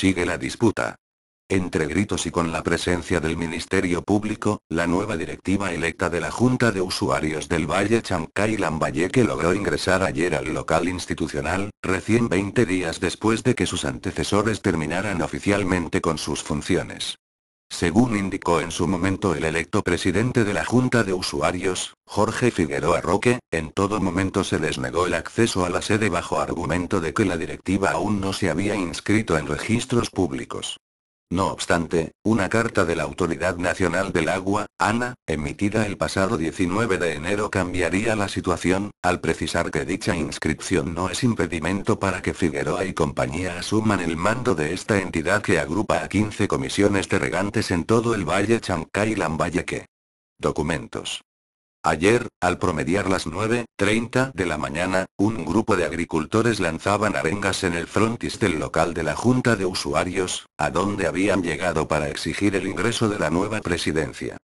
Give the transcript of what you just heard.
Sigue la disputa. Entre gritos y con la presencia del Ministerio Público, la nueva directiva electa de la Junta de Usuarios del Valle Chancay Lambayeque logró ingresar ayer al local institucional, recién 20 días después de que sus antecesores terminaran oficialmente con sus funciones. Según indicó en su momento el electo presidente de la Junta de Usuarios, Jorge Figueroa Roque, en todo momento se desnegó el acceso a la sede bajo argumento de que la directiva aún no se había inscrito en registros públicos. No obstante, una carta de la Autoridad Nacional del Agua, ANA, emitida el pasado 19 de enero cambiaría la situación, al precisar que dicha inscripción no es impedimento para que Figueroa y compañía asuman el mando de esta entidad que agrupa a 15 comisiones de regantes en todo el Valle Chancay-Lambayeque. Documentos. Ayer, al promediar las 9.30 de la mañana, un grupo de agricultores lanzaban arengas en el frontis del local de la Junta de Usuarios, a donde habían llegado para exigir el ingreso de la nueva presidencia.